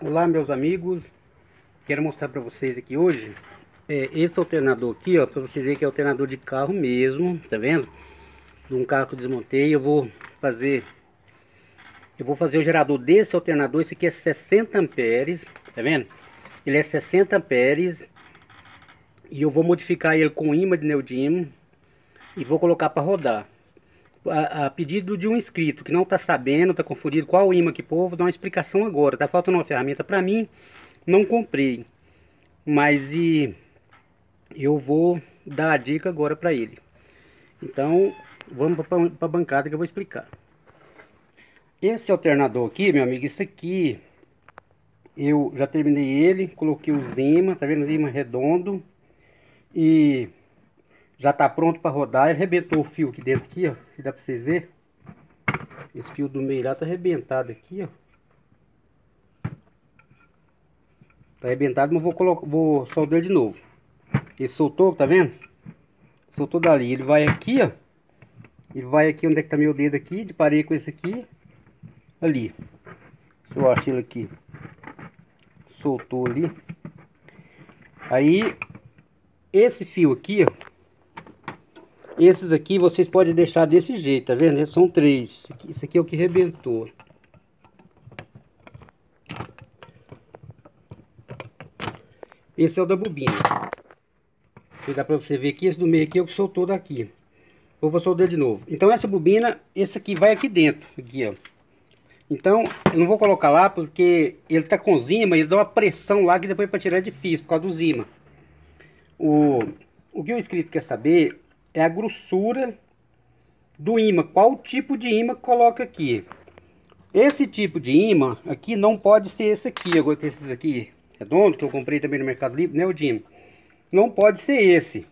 Olá meus amigos, quero mostrar para vocês aqui hoje é, esse alternador aqui, ó, para vocês verem que é alternador de carro mesmo, tá vendo? De um carro que eu desmontei, eu vou fazer, eu vou fazer o gerador desse alternador, esse aqui é 60 amperes, tá vendo? Ele é 60 amperes e eu vou modificar ele com ímã de neodímio e vou colocar para rodar a, a, pedido de um inscrito que não está sabendo, está confundido qual imã que povo dá uma explicação agora. Tá faltando uma ferramenta para mim, não comprei, mas e eu vou dar a dica agora para ele. Então, vamos para a bancada que eu vou explicar. Esse alternador aqui, meu amigo, isso aqui eu já terminei ele, coloquei os imãs, tá vendo? Imã redondo e já tá pronto para rodar. Ele arrebentou o fio aqui dentro aqui, ó. Que dá para vocês ver. Esse fio do meio lá tá arrebentado aqui, ó. Tá arrebentado, mas vou colocar, vou soldar de novo. Ele soltou, tá vendo? Soltou dali. Ele vai aqui, ó. Ele vai aqui onde é que tá meu dedo aqui. De parei com esse aqui. Ali. Se eu acho ele aqui. Soltou ali. Aí, esse fio aqui, ó. Esses aqui vocês podem deixar desse jeito, tá vendo? São três. Esse aqui, é o que rebentou. Esse é o da bobina. E dá pra você ver que esse do meio aqui é o que soltou daqui. Eu vou soltar de novo. Então essa bobina, esse aqui vai aqui dentro, aqui ó. Então, eu não vou colocar lá porque ele tá com zima, ele dá uma pressão lá que depois para tirar é difícil, por causa do zima. O, o que o inscrito quer saber é a grossura do imã. Qual tipo de imã coloca aqui? Esse tipo de imã aqui não pode ser esse aqui. Agora tem esses aqui redondos. que eu comprei também no Mercado Livre, né, Odino? Não pode ser esse.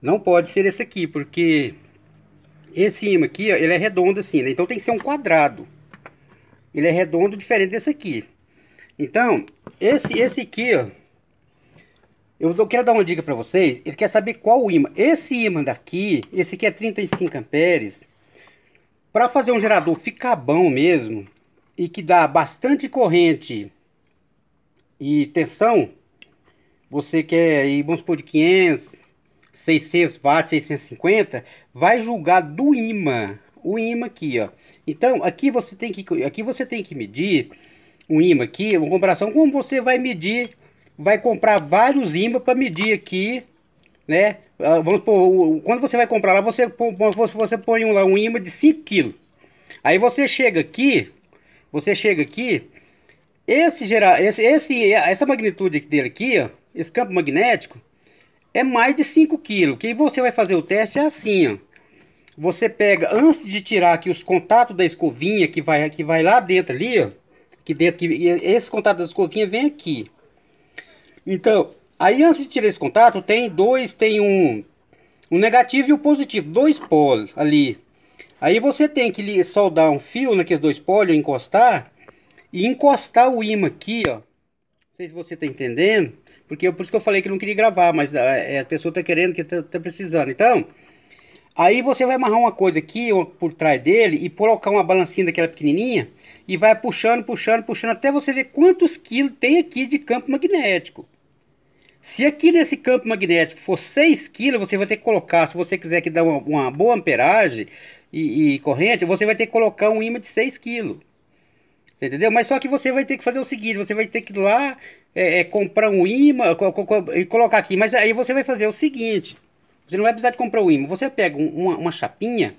Não pode ser esse aqui, porque esse imã aqui, ó, ele é redondo assim, né? Então tem que ser um quadrado. Ele é redondo diferente desse aqui. Então, esse, esse aqui, ó, eu, eu quero dar uma dica para vocês. Ele quer saber qual o ímã. Esse ímã daqui, esse aqui é 35 amperes. Para fazer um gerador ficar bom mesmo e que dá bastante corrente e tensão, você quer ir, vamos supor, de 500, 600 watts, 650, vai julgar do ímã. o ímã aqui, ó. Então, aqui você tem que, aqui você tem que medir o ímã aqui, uma comparação como você vai medir vai comprar vários ímãs para medir aqui, né? Ah, vamos pôr, quando você vai comprar lá, você, você põe um, lá, um ímã de 5 kg. Aí você chega aqui, você chega aqui, esse, gerar, esse, esse essa magnitude dele aqui, ó, esse campo magnético, é mais de 5 kg. Que você vai fazer o teste é assim, ó. Você pega, antes de tirar aqui os contatos da escovinha que vai, que vai lá dentro ali, ó. Que dentro, que, esse contato da escovinha vem aqui. Então, aí antes de tirar esse contato, tem dois, tem um, um negativo e o um positivo, dois polos ali. Aí você tem que soldar um fio naqueles dois polos, encostar, e encostar o imã aqui, ó. Não sei se você tá entendendo, porque eu, por isso que eu falei que não queria gravar, mas a, é, é, a pessoa tá querendo, que tá, tá precisando. Então, Aí você vai amarrar uma coisa aqui uma por trás dele e colocar uma balancinha daquela pequenininha e vai puxando, puxando, puxando até você ver quantos quilos tem aqui de campo magnético. Se aqui nesse campo magnético for 6 quilos, você vai ter que colocar, se você quiser que dê uma, uma boa amperagem e, e, corrente, você vai ter que colocar um ímã de 6 quilos, Você entendeu? Mas só que você vai ter que fazer o seguinte, você vai ter que ir lá é, é, comprar um ímã e colocar aqui. Mas aí você vai fazer o seguinte, você não vai precisar de comprar o imã. Você pega uma, uma chapinha,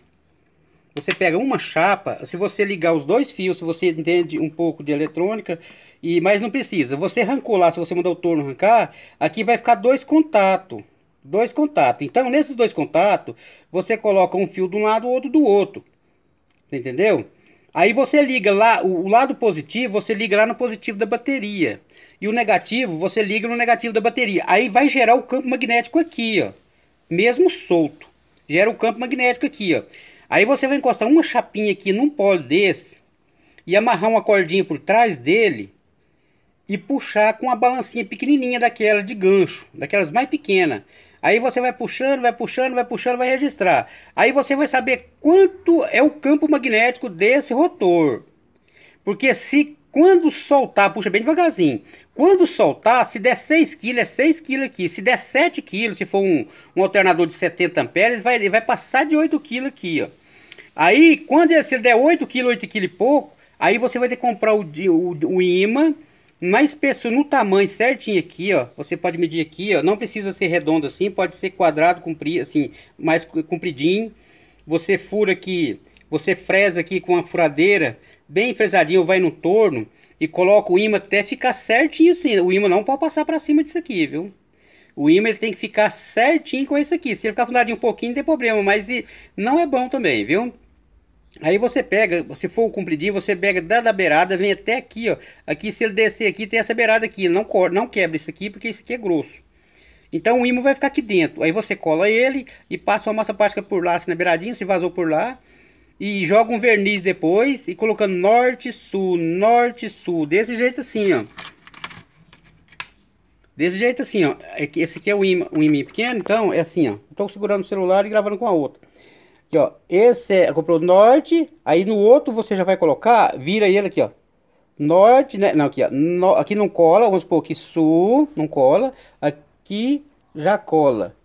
você pega uma chapa, se você ligar os dois fios, se você entende um pouco de eletrônica, e mas não precisa. Você arrancou lá, se você mudar o torno arrancar, aqui vai ficar dois contatos. Dois contatos. Então, nesses dois contatos, você coloca um fio de um lado, o outro do outro. Entendeu? Aí você liga lá, o lado positivo, você liga lá no positivo da bateria. E o negativo, você liga no negativo da bateria. Aí vai gerar o campo magnético aqui, ó mesmo solto. Gera o campo magnético aqui, ó. Aí você vai encostar uma chapinha aqui num polo desse e amarrar uma cordinha por trás dele e puxar com uma balancinha pequenininha daquela de gancho, daquelas mais pequena. Aí você vai puxando, vai puxando, vai puxando, vai registrar. Aí você vai saber quanto é o campo magnético desse rotor. Porque se quando soltar, puxa bem devagarzinho. Quando soltar, se der 6 kg, é 6 kg aqui. Se der 7 kg, se for um, um, alternador de 70 amperes, vai, vai passar de 8 kg aqui, ó. Aí, quando ele, se der 8 kg, 8 kg e pouco, aí você vai ter que comprar o, o, o imã na espessura, no tamanho certinho aqui, ó. Você pode medir aqui, ó. Não precisa ser redondo assim, pode ser quadrado, comprido, assim, mais compridinho. Você fura aqui, você fresa aqui com a furadeira bem fresadinho, vai no torno e coloca o imã até ficar certinho assim. O imã não pode passar para cima disso aqui, viu? O imã ele tem que ficar certinho com esse aqui. Se ele ficar afundadinho um pouquinho, não tem problema, mas não é bom também, viu? Aí você pega, se for o compridinho, você pega da, da beirada, vem até aqui, ó. Aqui, se ele descer aqui, tem essa beirada aqui. Não, não quebra isso aqui, porque isso aqui é grosso. Então o imã vai ficar aqui dentro. Aí você cola ele e passa uma massa plástica por lá, assim, na beiradinha, se vazou por lá e joga um verniz depois e colocando norte, sul, norte, sul, desse jeito assim, ó. Desse jeito assim, ó. É esse aqui é o imã, um imã pequeno, então é assim, ó. Estou segurando o celular e gravando com a outra. Aqui, ó. Esse é, comprou norte, aí no outro você já vai colocar, vira ele aqui, ó. Norte, né? Não, aqui, ó. No, aqui não cola, vamos supor que sul, não cola. Aqui já cola.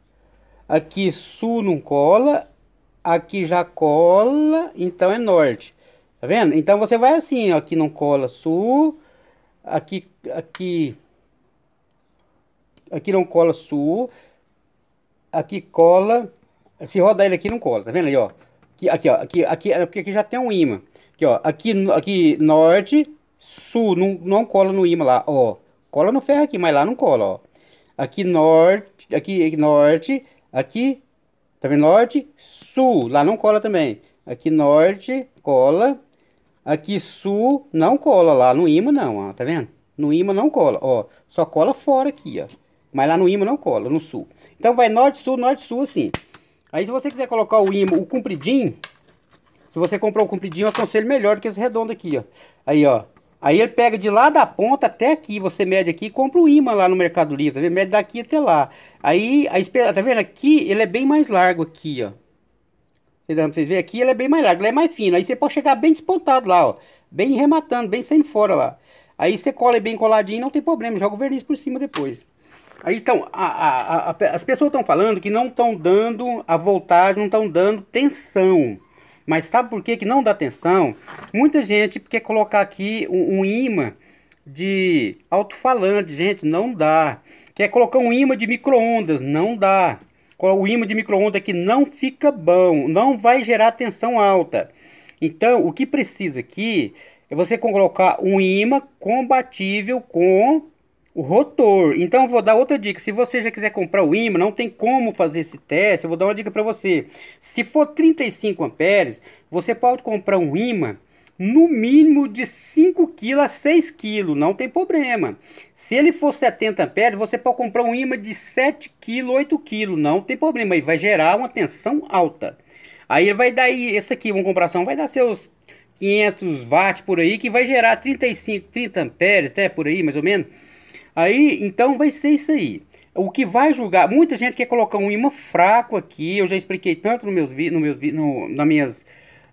Aqui sul não cola, aqui já cola, então é norte. Tá vendo? Então você vai assim, ó, aqui não cola sul, aqui, aqui, aqui não cola sul, aqui cola, se rodar ele aqui não cola, tá vendo aí, ó? Aqui, aqui, ó, aqui, aqui, é porque aqui já tem um imã. Aqui, ó, aqui, aqui norte, sul, não, não cola no imã lá, ó. Cola no ferro aqui, mas lá não cola, ó. Aqui norte, aqui norte, aqui Tá vendo? Norte, sul. Lá não cola também. Aqui norte, cola. Aqui sul, não cola lá. No imã não, ó. Tá vendo? No imã não cola, ó. Só cola fora aqui, ó. Mas lá no imã não cola, no sul. Então vai norte, sul, norte, sul assim. Aí se você quiser colocar o imã, o compridinho... Se você comprar o compridinho, eu aconselho melhor que esse redondo aqui, ó. Aí, ó. Aí ele pega de lá da ponta até aqui, você mede aqui e compra o ímã lá no Mercado Livre, tá vendo? Mede daqui até lá. Aí, a espera, tá vendo? Aqui ele é bem mais largo aqui, ó. Tá Entendeu? Vocês verem aqui, ele é bem mais largo, ele é mais fino. Aí você pode chegar bem despontado lá, ó. Bem rematando, bem saindo fora lá. Aí você cola bem coladinho, não tem problema, joga o verniz por cima depois. Aí então, a, a, a, as pessoas estão falando que não estão dando a voltagem, não estão dando tensão. Mas sabe por que, que não dá atenção? Muita gente quer colocar aqui um, um imã de alto-falante, gente, não dá. Quer colocar um imã de micro-ondas, não dá. O imã de micro-ondas aqui não fica bom, não vai gerar tensão alta. Então, o que precisa aqui é você colocar um imã compatível com o rotor. Então vou dar outra dica. Se você já quiser comprar o ímã, não tem como fazer esse teste. Eu vou dar uma dica para você. Se for 35 amperes, você pode comprar um ímã no mínimo de 5 kg a 6 kg, não tem problema. Se ele for 70 amperes, você pode comprar um ímã de 7 kg, 8 kg, não tem problema, e vai gerar uma tensão alta. Aí vai dar esse aqui, uma compração vai dar seus 500 watts por aí, que vai gerar 35, 30 amperes, até por aí, mais ou menos. Aí, então, vai ser isso aí. O que vai julgar, muita gente quer colocar um imã fraco aqui, eu já expliquei tanto no meus, no meu, no, nas minhas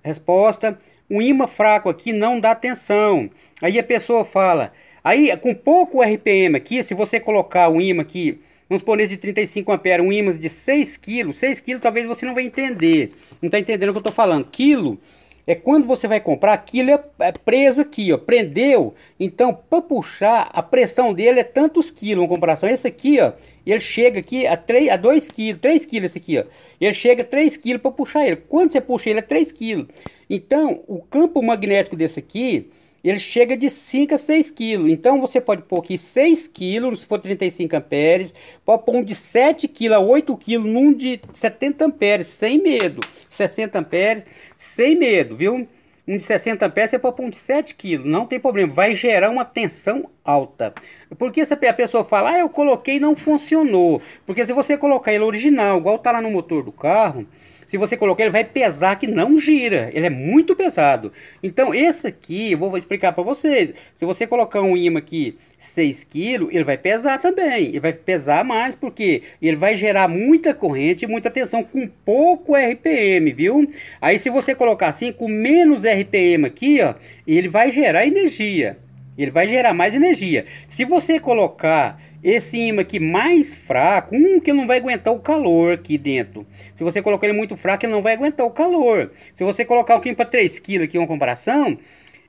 respostas. Um imã fraco aqui não dá tensão. Aí a pessoa fala, aí com pouco RPM aqui, se você colocar um imã aqui, vamos supor de 35 amperes, um imã de 6 kg, 6 kg talvez você não vai entender. Não está entendendo o que eu estou falando. Quilo é quando você vai comprar, aquilo é, é preso aqui, ó, prendeu. Então, para puxar, a pressão dele é tantos quilos, uma comparação. Esse aqui, ó, ele chega aqui a, 3, a 2 quilos, 3 quilos esse aqui, ó. Ele chega a 3 quilos para puxar ele. Quando você puxa ele, é 3 quilos. Então, o campo magnético desse aqui ele chega de 5 a 6 kg. Então você pode pôr aqui 6 kg, se for 35 amperes, pode pôr um de 7 kg a 8 kg num de 70 amperes, sem medo. 60 amperes, sem medo, viu? Um de 60 amperes você pode pôr um de 7 kg, não tem problema, vai gerar uma tensão alta. Porque se a pessoa fala, ah, eu coloquei e não funcionou. Porque se você colocar ele original, igual tá lá no motor do carro, se você colocar, ele vai pesar que não gira. Ele é muito pesado. Então, esse aqui, eu vou explicar para vocês. Se você colocar um imã aqui 6 kg, ele vai pesar também. Ele vai pesar mais porque ele vai gerar muita corrente e muita tensão com pouco RPM, viu? Aí se você colocar assim com menos RPM aqui, ó, ele vai gerar energia. Ele vai gerar mais energia. Se você colocar esse imã aqui mais fraco, um que não vai aguentar o calor aqui dentro. Se você colocar ele muito fraco, ele não vai aguentar o calor. Se você colocar o aqui para 3 kg aqui, uma comparação,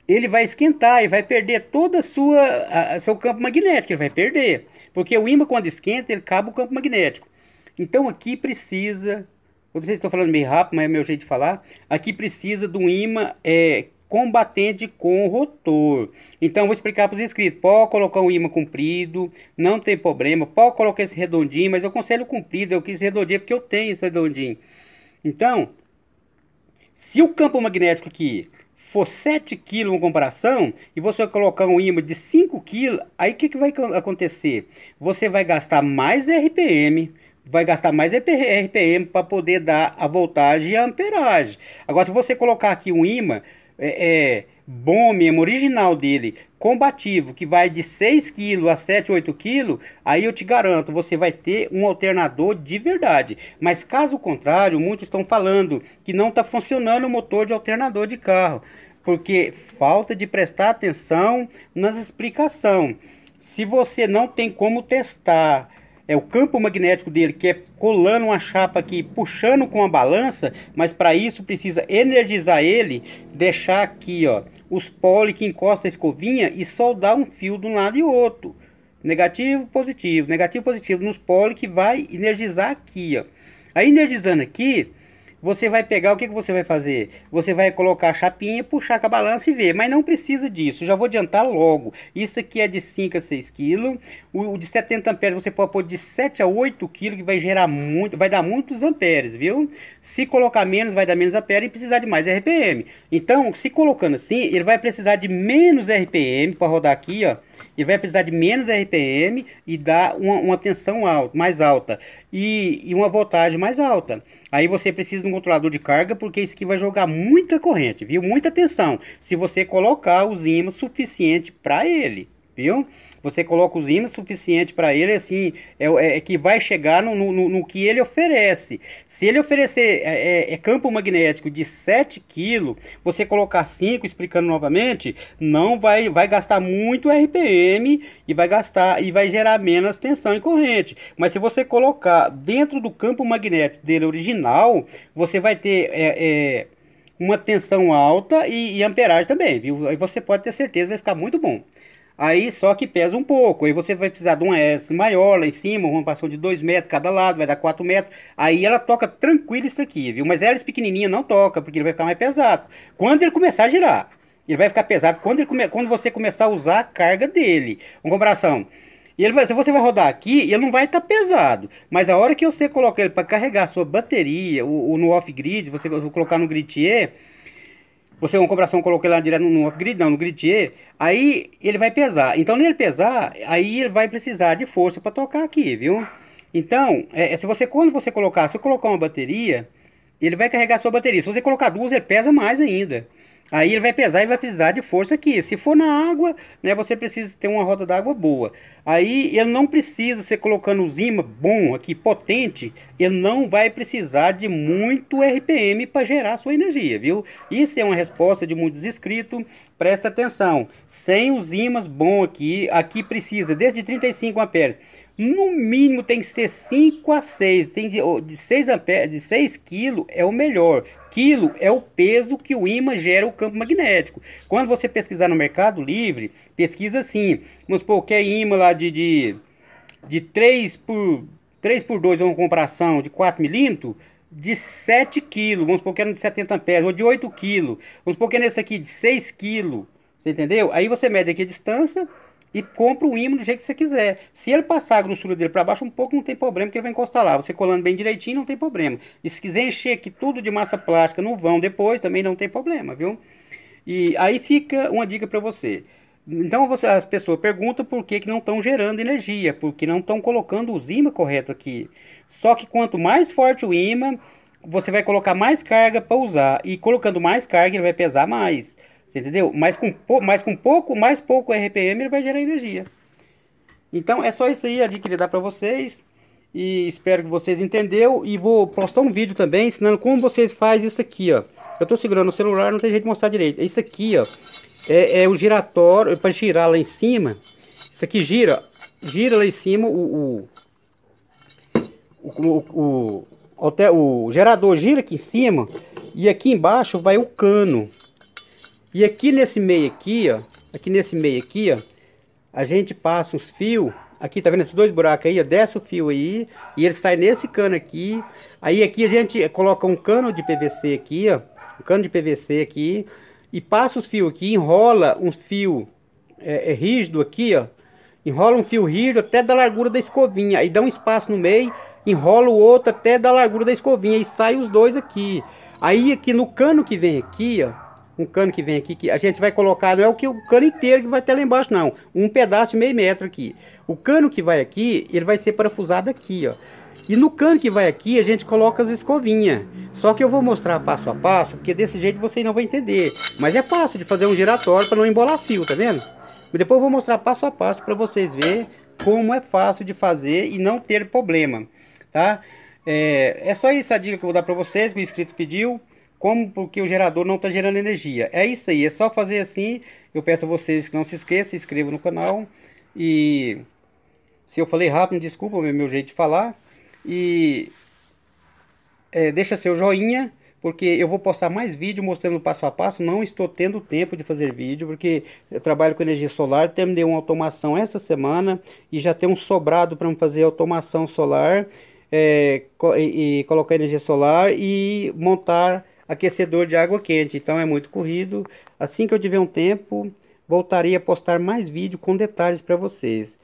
ele vai esquentar e vai perder toda o sua seu campo magnético, ele vai perder, porque o ímã quando esquenta, ele acaba o campo magnético. Então aqui precisa, vocês estão falando meio rápido, mas é meu jeito de falar, aqui precisa do ímã é, combatente com rotor. Então, vou explicar para os inscritos. Pode colocar um imã comprido, não tem problema. Pode colocar esse redondinho, mas eu conselho comprido. Eu quis redondinho porque eu tenho esse redondinho. Então, se o campo magnético aqui for 7 kg uma comparação, e você colocar um ímã de 5 kg, aí o que, que vai acontecer? Você vai gastar mais RPM, vai gastar mais RPM para poder dar a voltagem e a amperagem. Agora, se você colocar aqui um ímã é, é, bom mesmo, original dele, combativo, que vai de 6 kg a 7, 8 kg, aí eu te garanto, você vai ter um alternador de verdade. Mas caso contrário, muitos estão falando que não está funcionando o motor de alternador de carro, porque falta de prestar atenção nas explicações. Se você não tem como testar é o campo magnético dele que é colando uma chapa aqui, puxando com a balança, mas para isso precisa energizar ele, deixar aqui ó, os pole que encosta a escovinha e soldar um fio de um lado e outro. Negativo, positivo, negativo, positivo nos pole que vai energizar aqui ó. Aí energizando aqui, você vai pegar, o que, que você vai fazer? Você vai colocar a chapinha, puxar com a balança e ver. Mas não precisa disso, já vou adiantar logo. Isso aqui é de 5 a 6 kg. O, de 70 amperes você pode pôr de 7 a 8 kg, que vai gerar muito, vai dar muitos amperes, viu? Se colocar menos, vai dar menos amperes e precisar de mais RPM. Então, se colocando assim, ele vai precisar de menos RPM para rodar aqui, ó. Ele vai precisar de menos RPM e dar uma, uma tensão alta, mais alta e, e uma voltagem mais alta. Aí você precisa de um controlador de carga, porque isso aqui vai jogar muita corrente, viu? Muita tensão, se você colocar os ímãs suficiente para ele viu? Você coloca os ímãs suficiente para ele, assim, é, é, é, que vai chegar no, no, no, que ele oferece. Se ele oferecer é, é, é campo magnético de 7 kg, você colocar 5, explicando novamente, não vai, vai gastar muito RPM e vai gastar e vai gerar menos tensão e corrente. Mas se você colocar dentro do campo magnético dele original, você vai ter é, é, uma tensão alta e, e amperagem também, viu? Aí você pode ter certeza, vai ficar muito bom. Aí só que pesa um pouco. Aí você vai precisar de uma S maior lá em cima, uma passão de 2 metros cada lado, vai dar 4 metros. Aí ela toca tranquilo isso aqui, viu? Mas elas pequenininha não toca, porque ele vai ficar mais pesado. Quando ele começar a girar, ele vai ficar pesado quando, ele come... quando você começar a usar a carga dele. Uma comparação. E ele vai, se você vai rodar aqui, ele não vai estar tá pesado. Mas a hora que você coloca ele para carregar a sua bateria, ou, ou no off-grid, você colocar no gridier, você é uma comparação, coloquei lá direto no off-grid, não, no gridier, aí ele vai pesar. Então, ele pesar, aí ele vai precisar de força para tocar aqui, viu? Então, é, é, se você, quando você colocar, se eu colocar uma bateria, ele vai carregar sua bateria. Se você colocar duas, ele pesa mais ainda. Aí ele vai pesar e vai precisar de força aqui. Se for na água, né, você precisa ter uma roda d'água boa. Aí ele não precisa ser colocando o Zima bom aqui, potente, ele não vai precisar de muito RPM para gerar sua energia, viu? Isso é uma resposta de muitos inscritos. Presta atenção. Sem os imãs bom aqui, aqui precisa desde 35 amperes. No mínimo tem que ser 5 a 6, tem de, de 6 amperes, de 6 kg é o melhor aquilo é o peso que o ímã gera o campo magnético. Quando você pesquisar no Mercado Livre, pesquisa assim, vamos supor, que é ímã lá de, de, de 3 por 3 por 2 é uma compração de 4 milímetros, de 7 kg, vamos supor que era é de 70 amperes, ou de 8 kg, vamos supor que é nesse aqui de 6 kg, você entendeu? Aí você mede aqui a distância, e compra o ímã do jeito que você quiser. Se ele passar a grossura dele para baixo um pouco, não tem problema, que ele vai encostar lá. Você colando bem direitinho, não tem problema. E se quiser encher aqui tudo de massa plástica no vão depois, também não tem problema, viu? E aí fica uma dica para você. Então você, as pessoas perguntam por que, que não estão gerando energia, porque não estão colocando os ímãs correto aqui. Só que quanto mais forte o ímã, você vai colocar mais carga para usar. E colocando mais carga, ele vai pesar mais. Você entendeu? Mas com, mas com pouco, mais pouco RPM ele vai gerar energia. Então é só isso aí a dica que ele dá para vocês. E espero que vocês entenderam. E vou postar um vídeo também ensinando como vocês fazem isso aqui, ó. Eu estou segurando o celular, não tem jeito de mostrar direito. Isso aqui, ó, é, é o giratório, para girar lá em cima. Isso aqui gira, gira lá em cima o... O, o, o, o, o gerador gira aqui em cima e aqui embaixo vai o cano. E aqui nesse meio aqui, ó, aqui nesse meio aqui, ó, a gente passa os fios, aqui tá vendo esses dois buracos aí, ó, desce o fio aí, e ele sai nesse cano aqui, aí aqui a gente coloca um cano de PVC aqui, ó, um cano de PVC aqui, e passa os fios aqui, enrola um fio é, é rígido aqui, ó, enrola um fio rígido até da largura da escovinha, aí dá um espaço no meio, enrola o outro até da largura da escovinha, e sai os dois aqui. Aí aqui no cano que vem aqui, ó, um cano que vem aqui, que a gente vai colocar, não é o que o cano inteiro que vai até lá embaixo, não. Um pedaço de meio metro aqui. O cano que vai aqui, ele vai ser parafusado aqui, ó. E no cano que vai aqui, a gente coloca as escovinhas. Só que eu vou mostrar passo a passo, porque desse jeito você não vai entender. Mas é fácil de fazer um giratório para não embolar fio, tá vendo? E depois eu vou mostrar passo a passo para vocês verem como é fácil de fazer e não ter problema, tá? É, é só isso a dica que eu vou dar para vocês, que o inscrito pediu como porque o gerador não está gerando energia. É isso aí, é só fazer assim. Eu peço a vocês que não se esqueçam, se inscrevam no canal. E se eu falei rápido, desculpa meu, meu jeito de falar. E é, deixa seu joinha, porque eu vou postar mais vídeo mostrando passo a passo. Não estou tendo tempo de fazer vídeo, porque eu trabalho com energia solar. Terminei uma automação essa semana e já tem um sobrado para fazer automação solar. É, e, e colocar energia solar e montar aquecedor de água quente, então é muito corrido. Assim que eu tiver um tempo, voltarei a postar mais vídeo com detalhes para vocês.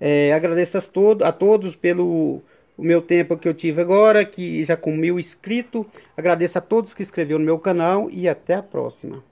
É, agradeço a, todo, a todos pelo o meu tempo que eu tive agora, que já com mil inscritos. Agradeço a todos que inscreveram no meu canal e até a próxima.